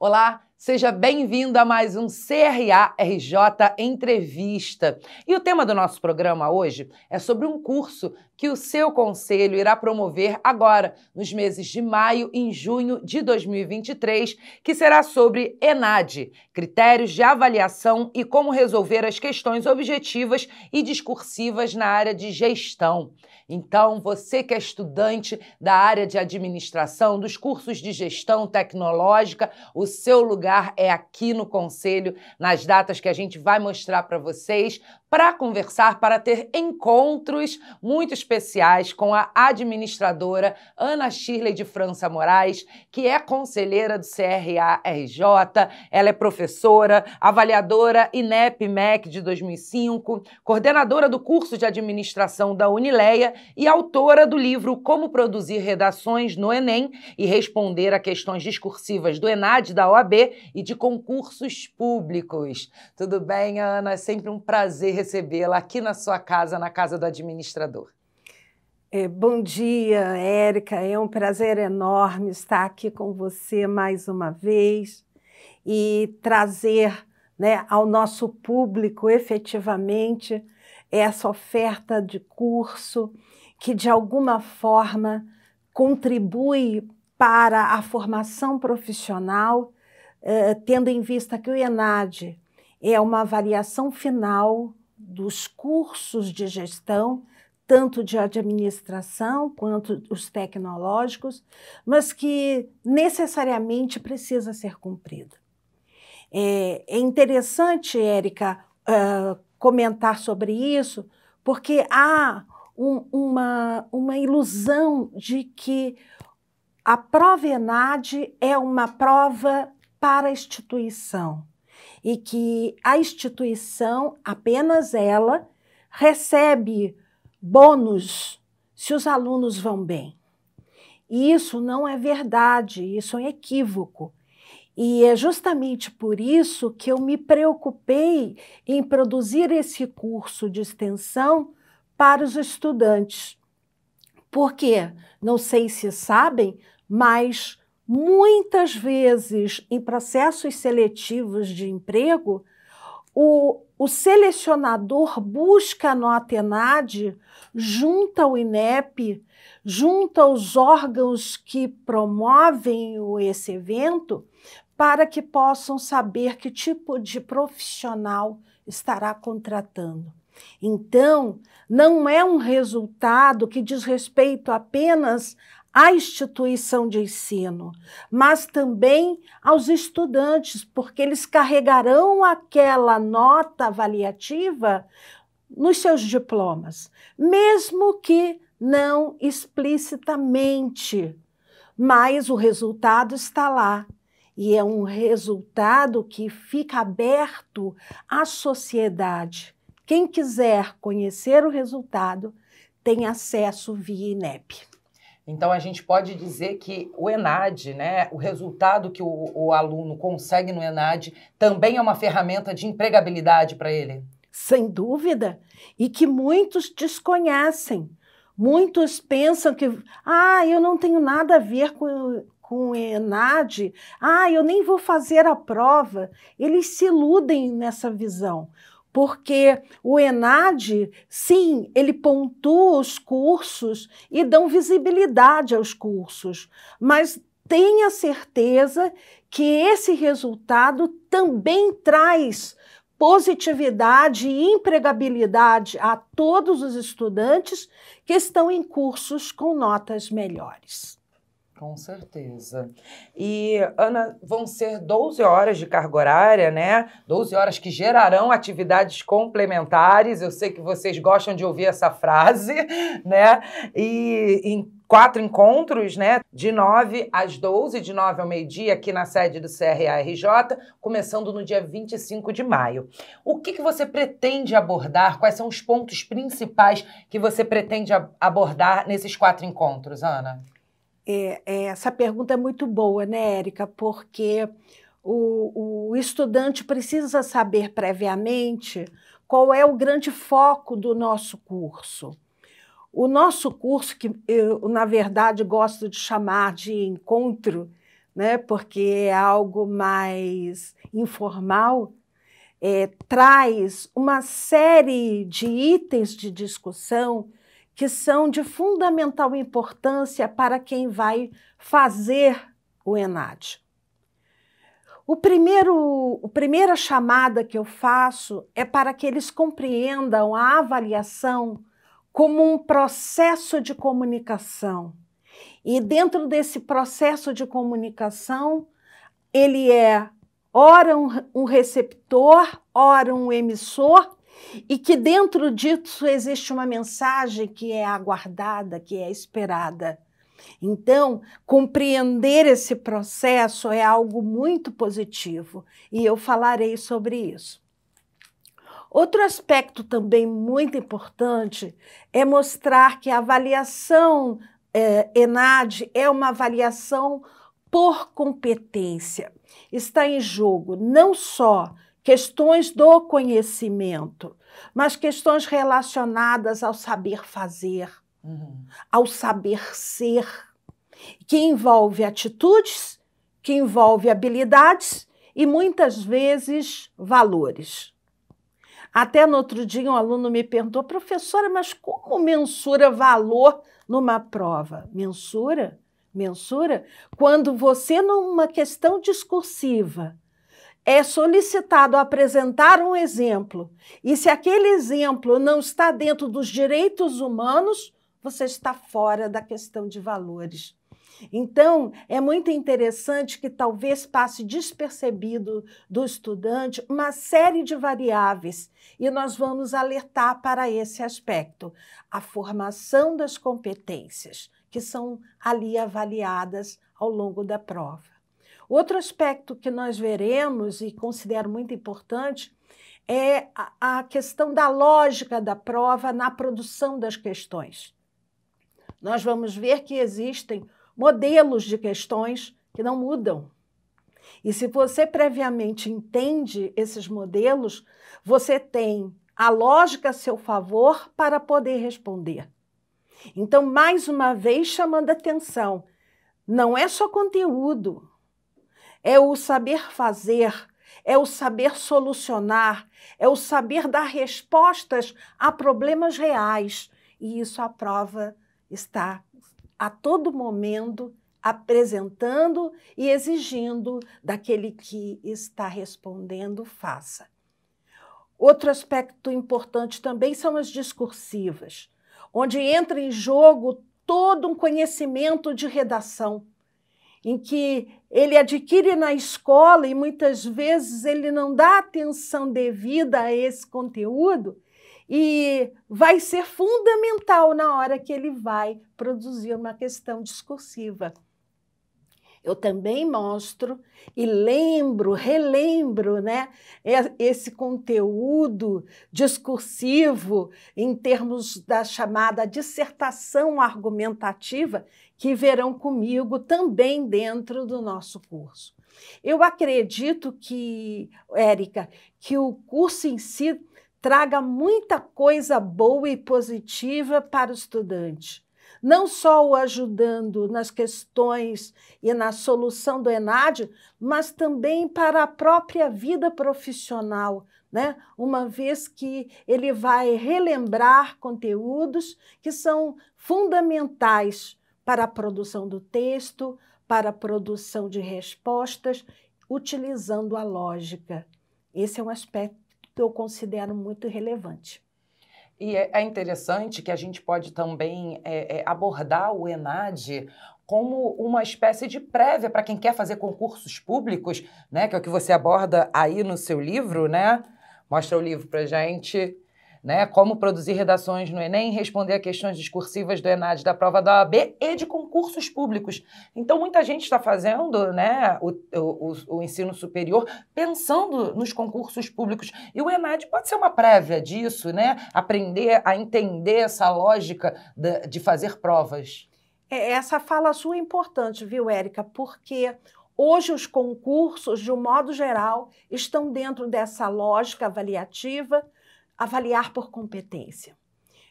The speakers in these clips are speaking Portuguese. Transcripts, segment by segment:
Olá, seja bem-vindo a mais um CRA RJ Entrevista. E o tema do nosso programa hoje é sobre um curso que o seu conselho irá promover agora, nos meses de maio e junho de 2023, que será sobre ENAD, critérios de avaliação e como resolver as questões objetivas e discursivas na área de gestão. Então, você que é estudante da área de administração, dos cursos de gestão tecnológica, o seu lugar é aqui no conselho, nas datas que a gente vai mostrar para vocês para conversar, para ter encontros muito especiais com a administradora Ana Shirley de França Moraes, que é conselheira do CRA-RJ, ela é professora, avaliadora INEP-MEC de 2005, coordenadora do curso de administração da Unileia e autora do livro Como Produzir Redações no Enem e Responder a Questões Discursivas do ENAD, da OAB e de concursos públicos. Tudo bem, Ana? É sempre um prazer recebê-la aqui na sua casa, na casa do administrador. É, bom dia, Érica. É um prazer enorme estar aqui com você mais uma vez e trazer né, ao nosso público efetivamente essa oferta de curso que, de alguma forma, contribui para a formação profissional, eh, tendo em vista que o ENAD é uma avaliação final dos cursos de gestão, tanto de administração quanto os tecnológicos, mas que necessariamente precisa ser cumprida. É, é interessante, Érica, uh, comentar sobre isso, porque há um, uma, uma ilusão de que a prova ENAD é uma prova para a instituição e que a instituição, apenas ela, recebe bônus se os alunos vão bem. E isso não é verdade, isso é um equívoco. E é justamente por isso que eu me preocupei em produzir esse curso de extensão para os estudantes. Porque, não sei se sabem, mas Muitas vezes, em processos seletivos de emprego, o, o selecionador busca no Atenade, junta o INEP, junta os órgãos que promovem o, esse evento, para que possam saber que tipo de profissional estará contratando. Então, não é um resultado que diz respeito apenas à instituição de ensino, mas também aos estudantes, porque eles carregarão aquela nota avaliativa nos seus diplomas, mesmo que não explicitamente, mas o resultado está lá. E é um resultado que fica aberto à sociedade. Quem quiser conhecer o resultado tem acesso via INEP. Então, a gente pode dizer que o ENAD, né, o resultado que o, o aluno consegue no ENAD, também é uma ferramenta de empregabilidade para ele? Sem dúvida. E que muitos desconhecem. Muitos pensam que, ah, eu não tenho nada a ver com, com o ENAD, ah, eu nem vou fazer a prova. Eles se iludem nessa visão porque o ENAD, sim, ele pontua os cursos e dão visibilidade aos cursos, mas tenha certeza que esse resultado também traz positividade e empregabilidade a todos os estudantes que estão em cursos com notas melhores. Com certeza. E, Ana, vão ser 12 horas de carga horária, né? 12 horas que gerarão atividades complementares. Eu sei que vocês gostam de ouvir essa frase, né? E em quatro encontros, né? De 9 às 12, de 9 ao meio-dia, aqui na sede do CRA-RJ, começando no dia 25 de maio. O que, que você pretende abordar? Quais são os pontos principais que você pretende abordar nesses quatro encontros, Ana? É, é, essa pergunta é muito boa, né, Érica? Porque o, o estudante precisa saber previamente qual é o grande foco do nosso curso. O nosso curso, que eu, na verdade, gosto de chamar de encontro, né, porque é algo mais informal, é, traz uma série de itens de discussão que são de fundamental importância para quem vai fazer o ENAD. O primeiro, a primeira chamada que eu faço é para que eles compreendam a avaliação como um processo de comunicação. E dentro desse processo de comunicação, ele é ora um, receptor, ora um emissor e que dentro disso existe uma mensagem que é aguardada, que é esperada. Então, compreender esse processo é algo muito positivo e eu falarei sobre isso. Outro aspecto também muito importante é mostrar que a avaliação é, ENAD é uma avaliação por competência. Está em jogo não só questões do conhecimento, mas questões relacionadas ao saber fazer, uhum. ao saber ser, que envolve atitudes, que envolve habilidades e muitas vezes valores. Até no outro dia, um aluno me perguntou, professora, mas como mensura valor numa prova? Mensura? Mensura? Quando você, numa questão discursiva, é solicitado apresentar um exemplo. E se aquele exemplo não está dentro dos direitos humanos, você está fora da questão de valores. Então, é muito interessante que talvez passe despercebido do estudante uma série de variáveis, e nós vamos alertar para esse aspecto. A formação das competências, que são ali avaliadas ao longo da prova. Outro aspecto que nós veremos e considero muito importante é a, questão da lógica da prova na produção das questões. Nós vamos ver que existem modelos de questões que não mudam. E se você previamente entende esses modelos, você tem a lógica a seu favor para poder responder. Então, mais uma vez, chamando atenção, não é só conteúdo, é o saber fazer, é o saber solucionar, é o saber dar respostas a problemas reais. E isso a prova está a todo momento apresentando e exigindo daquele que está respondendo faça. Outro aspecto importante também são as discursivas, onde entra em jogo todo um conhecimento de redação em que ele adquire na escola e muitas vezes ele não dá atenção devida a esse conteúdo e vai ser fundamental na hora que ele vai produzir uma questão discursiva. Eu também mostro e lembro, relembro, né, é, esse conteúdo discursivo em termos da chamada dissertação argumentativa, que verão comigo também dentro do nosso curso. Eu acredito que, Érica, que o curso em si traga muita coisa boa e positiva para o estudante. Não só o ajudando nas questões e na solução do ENAD, mas também para a própria vida profissional, né? uma vez que ele vai relembrar conteúdos que são fundamentais para a produção do texto, para a produção de respostas, utilizando a lógica. Esse é um aspecto que eu considero muito relevante. E é, é interessante que a gente pode também é, é, abordar o ENAD como uma espécie de prévia para quem quer fazer concursos públicos, né? Que é o que você aborda aí no seu livro, né? Mostra o livro para gente né? Como produzir redações no Enem, responder a questões discursivas do Enad da prova da OAB e de concursos públicos. Então, muita gente está fazendo né, o, o, o, ensino superior pensando nos concursos públicos. E o Enad pode ser uma prévia disso, né? Aprender a entender essa lógica de fazer provas. É, essa fala sua é importante, viu, Érica? Porque Hoje, os concursos, de um modo geral, estão dentro dessa lógica avaliativa, avaliar por competência.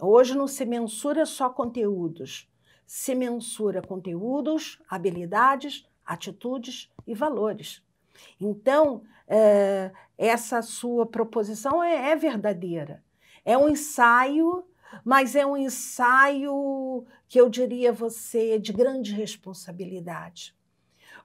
Hoje não se mensura só conteúdos, se mensura conteúdos, habilidades, atitudes e valores. Então, eh, essa sua proposição é, é, verdadeira. É um ensaio, mas é um ensaio que eu diria você é de grande responsabilidade.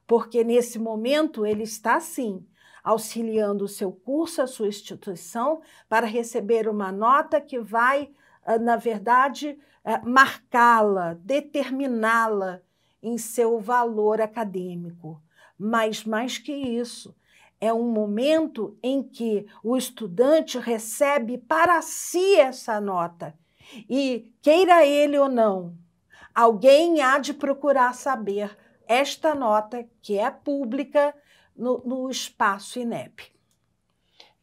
Porque nesse momento ele está, sim, auxiliando o seu curso, a sua instituição, para receber uma nota que vai, ah, na verdade, eh, marcá-la, determiná-la em seu valor acadêmico. Mas mais que isso, é um momento em que o estudante recebe para si essa nota. E, queira ele ou não, alguém há de procurar saber esta nota, que é pública, no, no espaço INEP.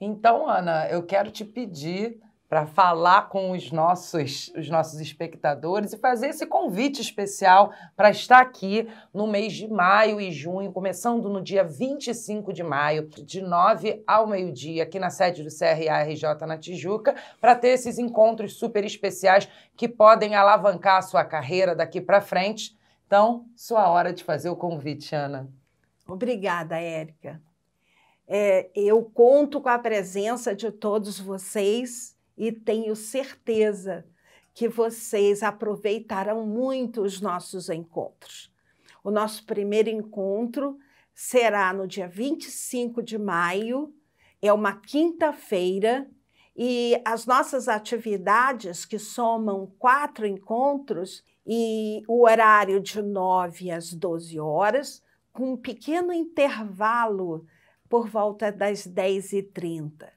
Então, Ana, eu quero te pedir para falar com os nossos, os nossos espectadores e fazer esse convite especial para estar aqui no mês de maio e junho, começando no dia 25 de maio, de 9 ao meio-dia, aqui na sede do CRARJ na Tijuca, para ter esses encontros super especiais que podem alavancar a sua carreira daqui para frente. Então, sua hora de fazer o convite, Ana. Obrigada, Érica. É, eu conto com a presença de todos vocês e tenho certeza que vocês aproveitarão muito os nossos encontros. O nosso primeiro encontro será no dia 25 de maio, é uma quinta-feira, e as nossas atividades, que somam quatro encontros, e o horário de 9 às 12 horas, com um pequeno intervalo por volta das 10h30.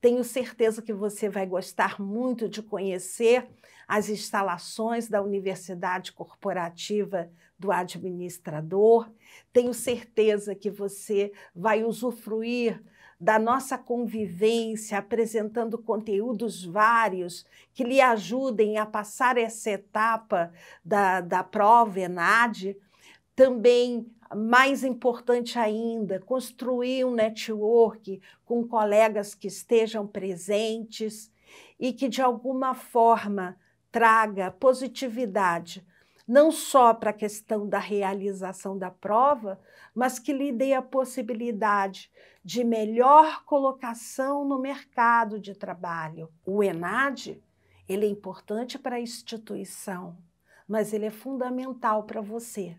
Tenho certeza que você vai gostar muito de conhecer as instalações da Universidade Corporativa do Administrador. Tenho certeza que você vai usufruir da nossa convivência, apresentando conteúdos vários que lhe ajudem a passar essa etapa da, da prova ENAD também, mais importante ainda, construir um network com colegas que estejam presentes e que, de alguma forma, traga positividade, não só para a questão da realização da prova, mas que lhe dê a possibilidade de melhor colocação no mercado de trabalho. O ENAD ele é importante para a instituição, mas ele é fundamental para você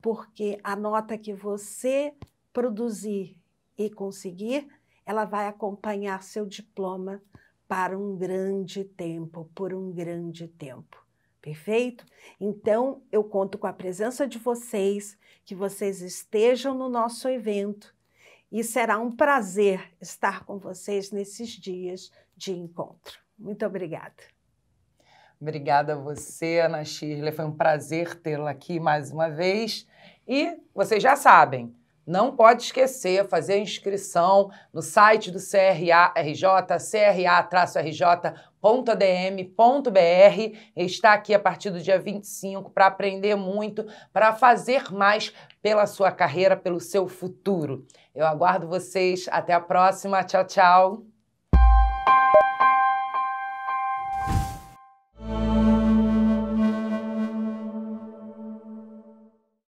porque a nota que você produzir e conseguir, ela vai acompanhar seu diploma para um grande tempo, por um grande tempo. Perfeito? Então, eu conto com a presença de vocês, que vocês estejam no nosso evento e será um prazer estar com vocês nesses dias de encontro. Muito obrigada. Obrigada a você, Ana Shirley. Foi um prazer tê-la aqui mais uma vez. E vocês já sabem, não pode esquecer fazer a inscrição no site do CRA RJ, cra-rj.adm.br. Está aqui a partir do dia 25 para aprender muito, para fazer mais pela sua carreira, pelo seu futuro. Eu aguardo vocês. Até a próxima. Tchau, tchau.